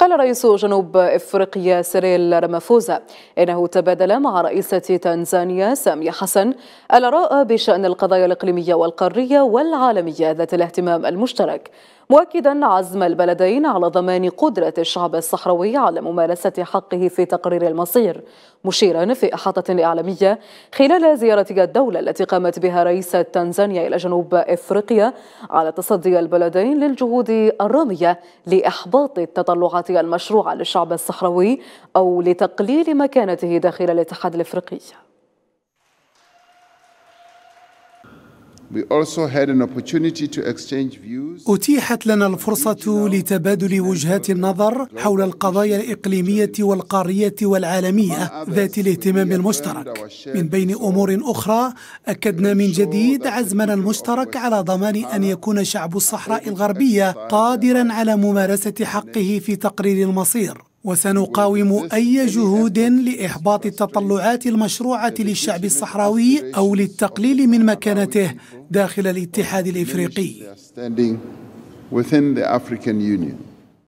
قال رئيس جنوب افريقيا سيريل رامافوزا انه تبادل مع رئيسه تنزانيا ساميه حسن الاراء بشان القضايا الاقليميه والقاريه والعالميه ذات الاهتمام المشترك مؤكدا عزم البلدين على ضمان قدرة الشعب الصحراوي على ممارسة حقه في تقرير المصير مشيرا في إحاطة إعلامية خلال زيارة الدولة التي قامت بها رئيسة تنزانيا إلى جنوب إفريقيا على تصدي البلدين للجهود الرامية لإحباط التطلعات الديمقراطية المشروع للشعب الصحراوي أو لتقليل مكانته داخل الاتحاد الإفريقي أتيحت لنا الفرصة لتبادل وجهات النظر حول القضايا الإقليمية والقارية والعالمية ذات الاهتمام المشترك. من بين أمور أخرى أكدنا من جديد عزمنا المشترك على ضمان أن يكون شعب الصحراء الغربية قادرا على ممارسة حقه في تقرير المصير وسنقاوم أي جهود لإحباط التطلعات المشروعة للشعب الصحراوي أو للتقليل من مكانته داخل الاتحاد الإفريقي.